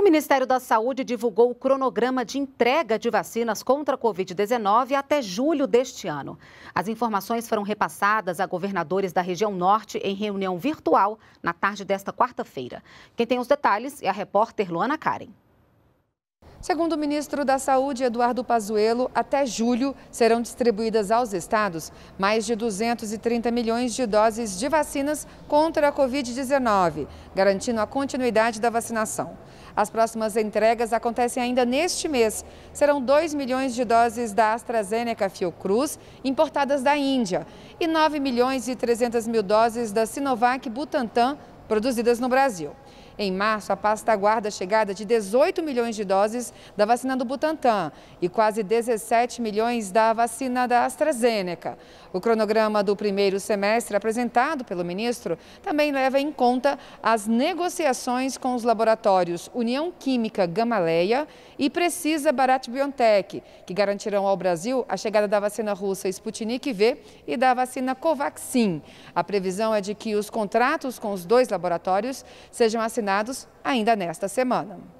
O Ministério da Saúde divulgou o cronograma de entrega de vacinas contra a Covid-19 até julho deste ano. As informações foram repassadas a governadores da região norte em reunião virtual na tarde desta quarta-feira. Quem tem os detalhes é a repórter Luana Karen. Segundo o ministro da Saúde, Eduardo Pazuello, até julho serão distribuídas aos estados mais de 230 milhões de doses de vacinas contra a Covid-19, garantindo a continuidade da vacinação. As próximas entregas acontecem ainda neste mês. Serão 2 milhões de doses da AstraZeneca Fiocruz, importadas da Índia, e 9 milhões e 300 mil doses da Sinovac Butantan, produzidas no Brasil. Em março, a pasta aguarda a chegada de 18 milhões de doses da vacina do Butantan e quase 17 milhões da vacina da AstraZeneca. O cronograma do primeiro semestre apresentado pelo ministro também leva em conta as negociações com os laboratórios União Química Gamaleia e Precisa Barat Biotech, que garantirão ao Brasil a chegada da vacina russa Sputnik V e da vacina Covaxin. A previsão é de que os contratos com os dois laboratórios sejam assinados ainda nesta semana.